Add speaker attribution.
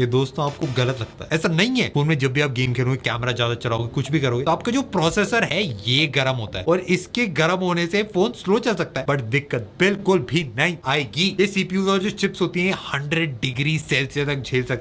Speaker 1: ये दोस्तों तो आपको गलत लगता है ऐसा नहीं है फोन में जब भी आप गेम खेलोगे कैमरा ज्यादा चलाओगे कुछ भी करोगे तो आपका जो प्रोसेसर है ये गर्म होता है और इसके गर्म होने से फोन स्लो चल सकता है बट दिक्कत बिल्कुल भी नहीं आएगी ये सीपीयू और जो चिप्स होती है हंड्रेड डिग्री सेल्सियस तक झेल सकती